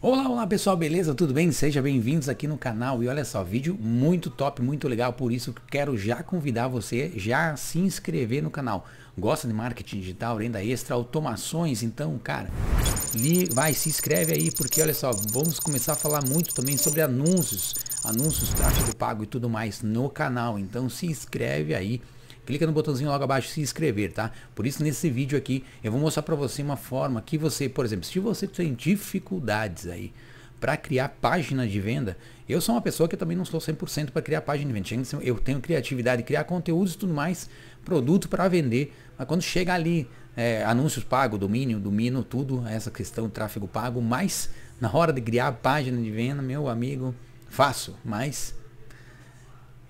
Olá, olá pessoal, beleza? Tudo bem? Sejam bem-vindos aqui no canal e olha só, vídeo muito top, muito legal, por isso quero já convidar você já a se inscrever no canal. Gosta de marketing digital, renda extra, automações? Então, cara, vai, se inscreve aí, porque olha só, vamos começar a falar muito também sobre anúncios, anúncios, tráfego pago e tudo mais no canal, então se inscreve aí clica no botãozinho logo abaixo se inscrever, tá? Por isso nesse vídeo aqui eu vou mostrar para você uma forma que você, por exemplo, se você tem dificuldades aí para criar página de venda, eu sou uma pessoa que também não sou 100% para criar página de venda. Eu tenho criatividade, criar conteúdos e tudo mais, produto para vender. Mas quando chega ali, é, anúncios pagos, domínio, domínio, tudo, essa questão tráfego pago, mas na hora de criar página de venda, meu amigo, faço, mas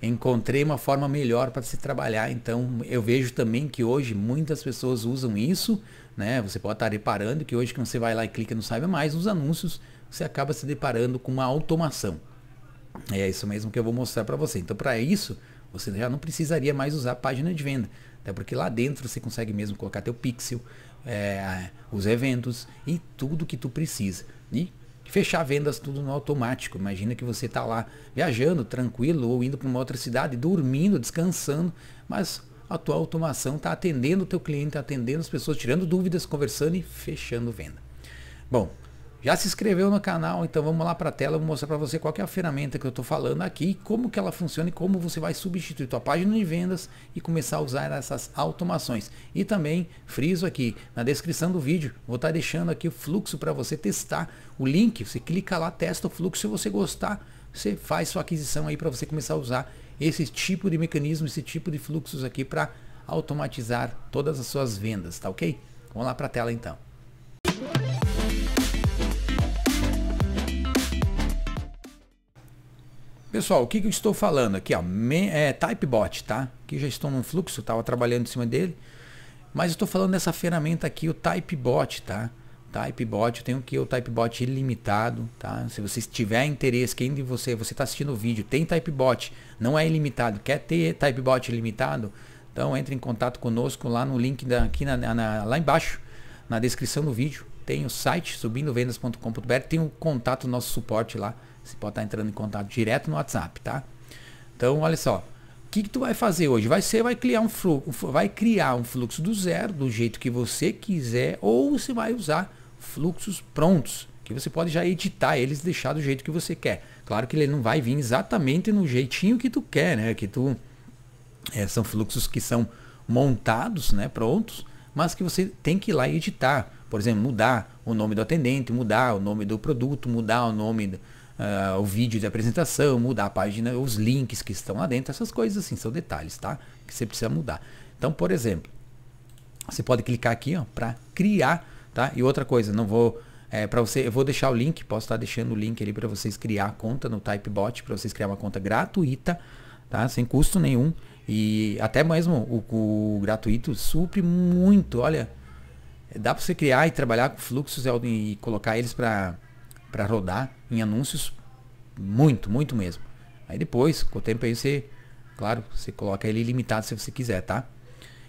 encontrei uma forma melhor para se trabalhar. Então, eu vejo também que hoje muitas pessoas usam isso, né? Você pode estar reparando que hoje que você vai lá e clica no Saiba Mais, nos anúncios, você acaba se deparando com uma automação. é isso mesmo que eu vou mostrar para você. Então, para isso, você já não precisaria mais usar a página de venda. Até porque lá dentro você consegue mesmo colocar teu pixel, é, os eventos e tudo que tu precisa. E fechar vendas tudo no automático. Imagina que você está lá viajando tranquilo ou indo para uma outra cidade, dormindo, descansando, mas a tua automação está atendendo o teu cliente, tá atendendo as pessoas, tirando dúvidas, conversando e fechando venda. Bom, já se inscreveu no canal? Então vamos lá para a tela, vou mostrar para você qual é a ferramenta que eu estou falando aqui, como que ela funciona e como você vai substituir sua página de vendas e começar a usar essas automações. E também friso aqui na descrição do vídeo, vou estar tá deixando aqui o fluxo para você testar o link. Você clica lá, testa o fluxo, se você gostar, você faz sua aquisição aí para você começar a usar esse tipo de mecanismo, esse tipo de fluxos aqui para automatizar todas as suas vendas, tá ok? Vamos lá para a tela então. Pessoal, o que, que eu estou falando aqui? Ó, me, é, Typebot, tá? Que já estou num fluxo, estava trabalhando em cima dele. Mas eu estou falando dessa ferramenta aqui, o Typebot, tá? Typebot, eu tenho aqui o Typebot ilimitado, tá? Se você tiver interesse, quem de você, você está assistindo o vídeo, tem Typebot, não é ilimitado, quer ter Typebot ilimitado? Então entre em contato conosco lá no link da, aqui na, na, lá embaixo, na descrição do vídeo. tem o site subindovendas.com.br, tem o contato contato nosso suporte lá. Você pode estar entrando em contato direto no WhatsApp, tá? Então, olha só. O que, que tu vai fazer hoje? Vai ser, vai criar um fluxo, vai criar um fluxo do zero, do jeito que você quiser, ou você vai usar fluxos prontos, que você pode já editar eles, deixar do jeito que você quer. Claro que ele não vai vir exatamente no jeitinho que tu quer, né? Que tu é, são fluxos que são montados, né? Prontos, mas que você tem que ir lá e editar. Por exemplo, mudar o nome do atendente, mudar o nome do produto, mudar o nome do, uh, o vídeo de apresentação, mudar a página, os links que estão lá dentro, essas coisas assim, são detalhes, tá? Que você precisa mudar. Então, por exemplo, você pode clicar aqui, ó, para criar, tá? E outra coisa, não vou é, eh, para você, eu vou deixar o link, posso estar tá deixando o link ali para vocês criar a conta no Typebot, para vocês criar uma conta gratuita, tá? Sem custo nenhum. E até mesmo o, o gratuito supre muito, olha, dá para você criar e trabalhar com fluxos e colocar eles para para rodar em anúncios muito, muito mesmo. Aí depois, com o tempo aí você, claro, você coloca ele limitado se você quiser, tá?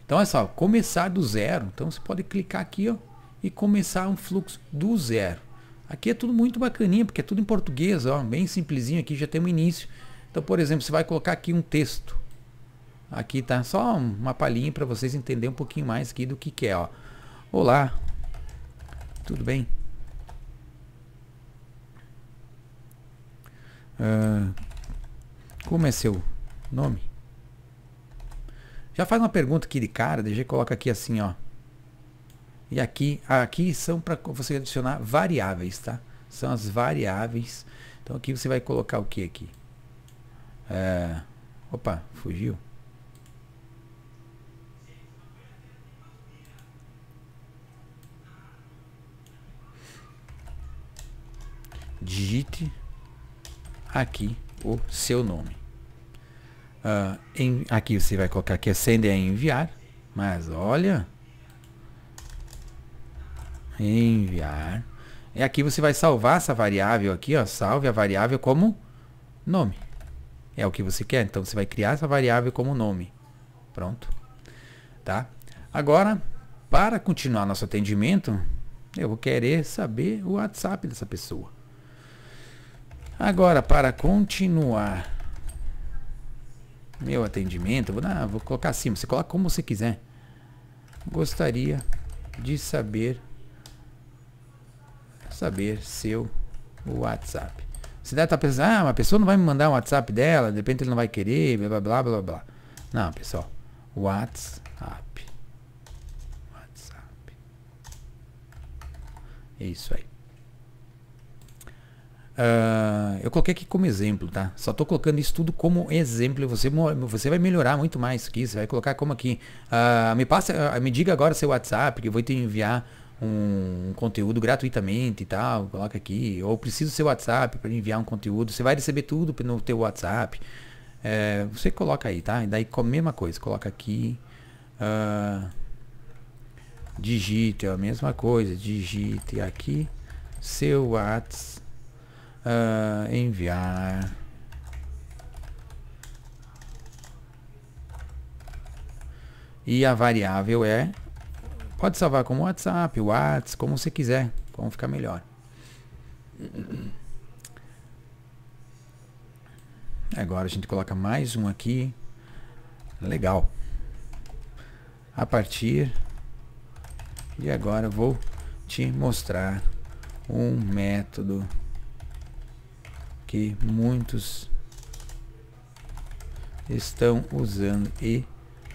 Então é só começar do zero. Então você pode clicar aqui, ó, e começar um fluxo do zero. Aqui é tudo muito bacaninha, porque é tudo em português, ó, bem simplesinho aqui, já tem um início. Então, por exemplo, você vai colocar aqui um texto. Aqui tá só uma palhinha para vocês entenderem um pouquinho mais aqui do que que é, ó. Olá. Tudo bem? Uh, como é seu nome? Já faz uma pergunta aqui de cara, DG coloca aqui assim, ó. E aqui, aqui são para você adicionar variáveis, tá? São as variáveis. Então aqui você vai colocar o que aqui? Ah, opa, fugiu. Digite aqui o seu nome. Uh, em, aqui você vai colocar que é a enviar, mas olha, enviar. E aqui você vai salvar essa variável aqui, ó, salve a variável como nome. É o que você quer, então você vai criar essa variável como nome. Pronto. Tá? Agora, para continuar nosso atendimento, eu vou querer saber o WhatsApp dessa pessoa. Agora, para continuar meu atendimento, vou, dar, vou colocar assim, você coloca como você quiser. Gostaria de saber saber seu WhatsApp. Você deve estar tá pensando, ah, uma pessoa não vai me mandar o um WhatsApp dela, de repente ele não vai querer, blá blá blá blá. Não, pessoal, WhatsApp. WhatsApp. É isso aí. Uh, eu coloquei aqui como exemplo, tá? Só estou colocando isso tudo como exemplo. Você, você vai melhorar muito mais que isso. Vai colocar como aqui. Uh, me passa, uh, me diga agora seu WhatsApp, que eu vou te enviar um, um conteúdo gratuitamente e tal. Coloca aqui. Ou preciso seu WhatsApp para enviar um conteúdo. Você vai receber tudo no teu WhatsApp. Eh, você coloca aí, tá? E daí a mesma coisa. Coloca aqui. digite, é a mesma coisa. Digite aqui seu WhatsApp Uh, enviar. E a variável é... Pode salvar como WhatsApp, Whats, como você quiser. Como ficar melhor. Agora a gente coloca mais um aqui. Legal. A partir e agora eu vou te mostrar um método que muitos estão usando e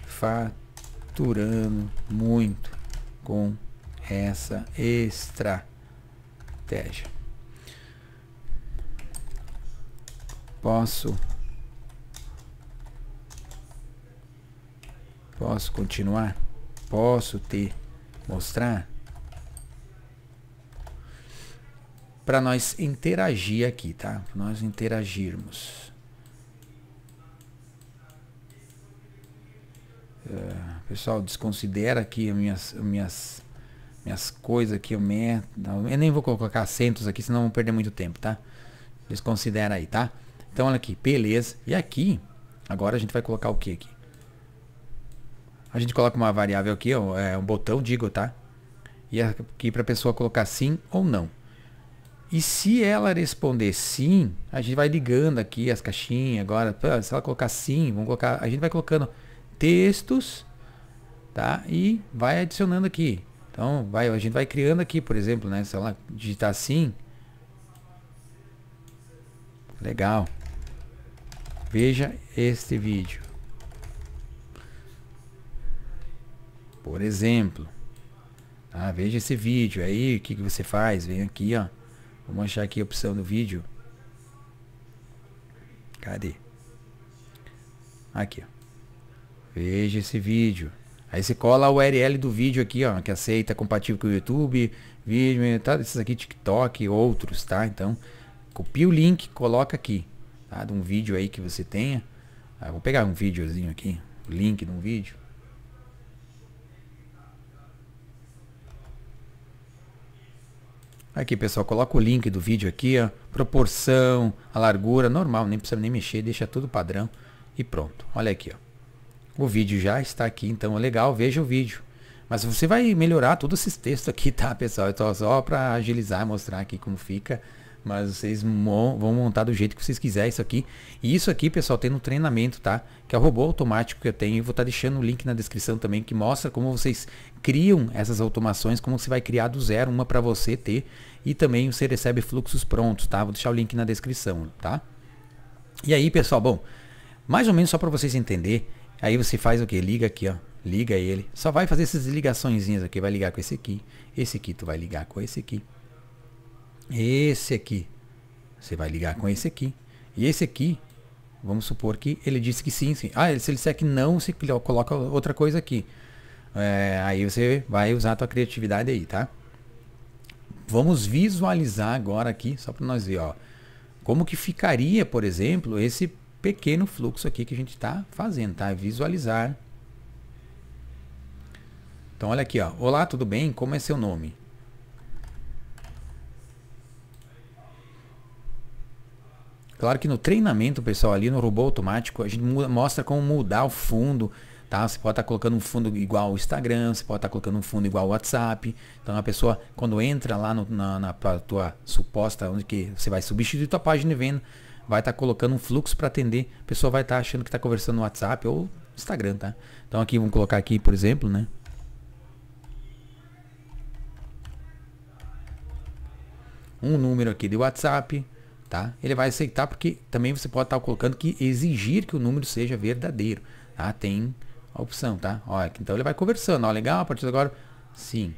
faturando muito com essa estratégia. Posso Posso continuar? Posso te mostrar? para nós interagir aqui, tá? Pra nós interagirmos. É, pessoal, desconsidera aqui as minhas, minhas, minhas coisas aqui, eu, me, não, eu nem vou colocar acentos aqui, senão vou perder muito tempo, tá? Desconsidera aí, tá? Então olha aqui, beleza. E aqui, agora a gente vai colocar o que aqui? A gente coloca uma variável aqui, ó, é um botão, digo, tá? E aqui para a pessoa colocar sim ou não. E se ela responder sim, a gente vai ligando aqui as caixinhas agora. Se ela colocar sim, vamos colocar, a gente vai colocando textos, tá? E vai adicionando aqui. Então, vai, a gente vai criando aqui, por exemplo, né? Se ela digitar sim, legal. Veja este vídeo. Por exemplo, tá? veja esse vídeo aí, o que, que você faz? Vem aqui, ó Vamos achar aqui a opção do vídeo. Cadê? Aqui, ó. Veja esse vídeo. Aí você cola a URL do vídeo aqui, ó, que aceita compatível com o YouTube, vídeo, tá, esses aqui, TikTok, outros, tá? Então, copia o link, coloca aqui, tá? De um vídeo aí que você tenha. Ah, vou pegar um videozinho aqui, o link de um vídeo. Aqui, pessoal, coloca o link do vídeo aqui, proporção, a largura, normal, nem precisa nem mexer, deixa tudo padrão e pronto. Olha aqui, ó. O vídeo já está aqui, então é legal, veja o vídeo. Mas você vai melhorar todos esses textos aqui, tá, pessoal? Então, só para agilizar e mostrar aqui como fica. Mas vocês vão montar do jeito que vocês quiserem isso aqui. E isso aqui, pessoal, tem no treinamento, tá? Que é o robô automático que eu tenho. Eu vou estar tá deixando o link na descrição também, que mostra como vocês criam essas automações, como você vai criar do zero uma para você ter. E também você recebe fluxos prontos, tá? Vou deixar o link na descrição, tá? E aí, pessoal, bom, mais ou menos só para vocês entenderem, aí você faz o que? Liga aqui, ó. Liga ele. Só vai fazer essas ligaçõezinhas aqui. Vai ligar com esse aqui. Esse aqui tu vai ligar com esse aqui. Esse aqui. Você vai ligar com esse aqui. E esse aqui, vamos supor que ele disse que sim, sim. Ah, se ele disser que não, você coloca outra coisa aqui. É, aí você vai usar a tua criatividade aí, tá? Vamos visualizar agora aqui, só para nós ver, ó. Como que ficaria, por exemplo, esse pequeno fluxo aqui que a gente está fazendo, tá? Visualizar. Então, olha aqui, ó. Olá, tudo bem? Como é seu nome? Claro que no treinamento, pessoal, ali no robô automático, a gente mostra como mudar o fundo, tá? Você pode estar tá colocando um fundo igual ao Instagram, você pode estar tá colocando um fundo igual ao WhatsApp. Então a pessoa, quando entra lá no, na, na tua suposta, onde que você vai substituir tua página de venda, vai estar tá colocando um fluxo para atender. A pessoa vai estar tá achando que está conversando no WhatsApp ou Instagram, tá? Então aqui, vamos colocar aqui, por exemplo, né? Um número aqui de WhatsApp, tá? Ele vai aceitar porque também você pode estar colocando que exigir que o número seja verdadeiro, tá? Tem a opção, tá? Ó, é então ele vai conversando, ó, legal, a partir de agora, sim.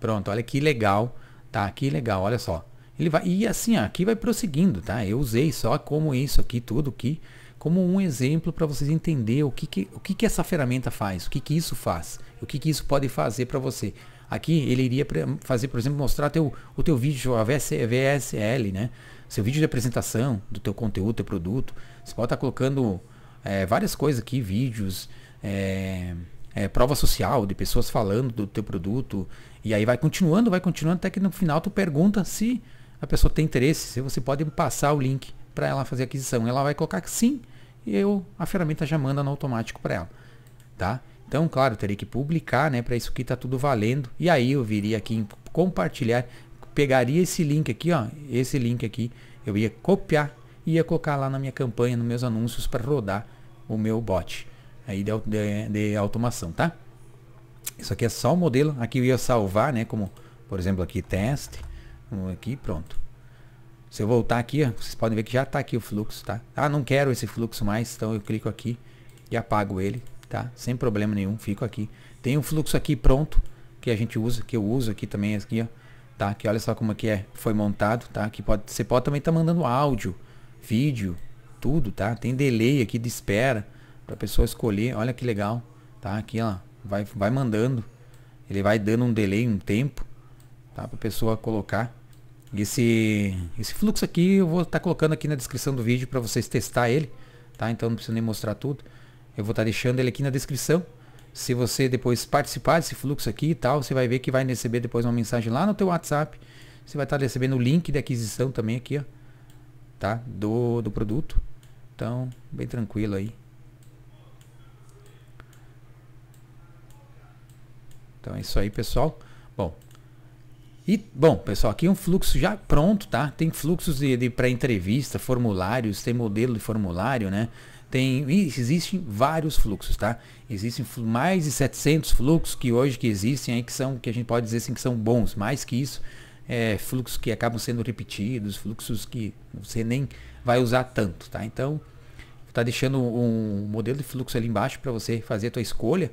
Pronto, olha que legal, tá? Que legal, olha só. Ele vai e assim, ó, aqui vai prosseguindo, tá? Eu usei só como isso aqui tudo aqui como um exemplo para vocês entender o que, que o que, que essa ferramenta faz, o que, que isso faz, o que, que isso pode fazer para você. Aqui ele iria fazer, por exemplo, mostrar teu, o teu vídeo, a VSL, né? Seu vídeo de apresentação do teu conteúdo, teu produto. Você pode estar tá colocando é, várias coisas aqui, vídeos, é, é, prova social de pessoas falando do teu produto. E aí vai continuando, vai continuando, até que no final tu pergunta se a pessoa tem interesse, se você pode passar o link para ela fazer aquisição. Ela vai colocar que sim e eu, a ferramenta já manda no automático para ela. Tá? Então, claro, teria que publicar, né? Para isso que tá tudo valendo. E aí eu viria aqui em compartilhar, pegaria esse link aqui, ó, esse link aqui, eu ia copiar e ia colocar lá na minha campanha, nos meus anúncios para rodar o meu bot aí de, de, de, automação, tá? Isso aqui é só o modelo, aqui eu ia salvar, né, como por exemplo aqui teste, aqui pronto. Se eu voltar aqui, ó, vocês podem ver que já está aqui o fluxo, tá? Ah, não quero esse fluxo mais, então eu clico aqui e apago ele, tá? Sem problema nenhum, fico aqui. Tem um fluxo aqui pronto que a gente usa, que eu uso aqui também aqui, ó, tá? Que olha só como que é, foi montado, tá? Que pode, você pode também estar tá mandando áudio, vídeo, tudo, tá? Tem delay aqui de espera para pessoa escolher. Olha que legal, tá? Aqui, ó, vai vai mandando. Ele vai dando um delay, um tempo, tá? Para pessoa colocar esse esse fluxo aqui eu vou estar tá colocando aqui na descrição do vídeo para vocês testar ele, tá? Então não preciso nem mostrar tudo. Eu vou estar tá deixando ele aqui na descrição. Se você depois participar desse fluxo aqui e tal, você vai ver que vai receber depois uma mensagem lá no teu WhatsApp. Você vai estar tá recebendo o link de aquisição também aqui, ó. Tá? Do, do produto. Então, bem tranquilo aí. Então é isso aí, pessoal. Bom, e, bom, pessoal, aqui é um fluxo já pronto, tá? Tem fluxos de, de para entrevista, formulários, tem modelo de formulário, né? tem existem vários fluxos, tá? Existem mais de 700 fluxos que hoje que existem aí que são que a gente pode dizer assim que são bons, mais que isso, é, fluxos que acabam sendo repetidos, fluxos que você nem vai usar tanto, tá? Então, tá deixando um modelo de fluxo ali embaixo para você fazer a tua escolha,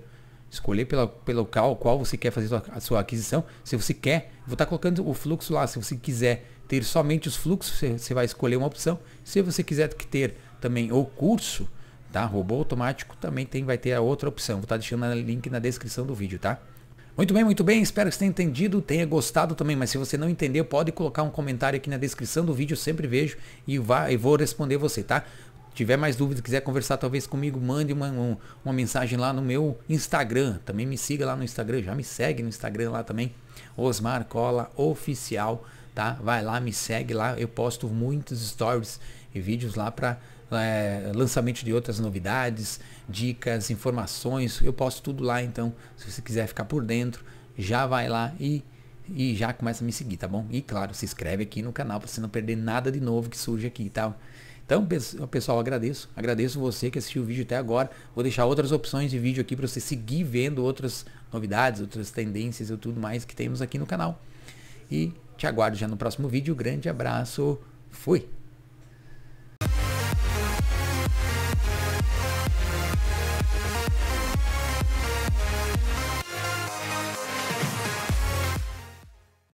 escolher pela, pelo qual, qual você quer fazer a sua, sua aquisição. Se você quer, vou estar tá colocando o fluxo lá, se você quiser ter somente os fluxos, você vai escolher uma opção. Se você quiser ter também o curso, tá? Robô automático também tem, vai ter a outra opção. Vou estar deixando o link na descrição do vídeo, tá? Muito bem, muito bem. Espero que você tenha entendido, tenha gostado também. Mas se você não entendeu, pode colocar um comentário aqui na descrição do vídeo. Eu sempre vejo e, vá e vou responder você, tá? tiver mais dúvidas, quiser conversar talvez comigo, mande uma, um, uma mensagem lá no meu Instagram. Também me siga lá no Instagram, já me segue no Instagram lá também. Osmar Cola Oficial, tá? Vai lá, me segue lá. Eu posto muitos stories e vídeos lá para é, lançamento de outras novidades, dicas, informações. Eu posto tudo lá, então, se você quiser ficar por dentro, já vai lá e, e já começa a me seguir, tá bom? E claro, se inscreve aqui no canal para você não perder nada de novo que surge aqui, e tá? Então, pessoal, agradeço. Agradeço você que assistiu o vídeo até agora. Vou deixar outras opções de vídeo aqui para você seguir vendo outras novidades, outras tendências e tudo mais que temos aqui no canal. E te aguardo já no próximo vídeo. Grande abraço. Fui!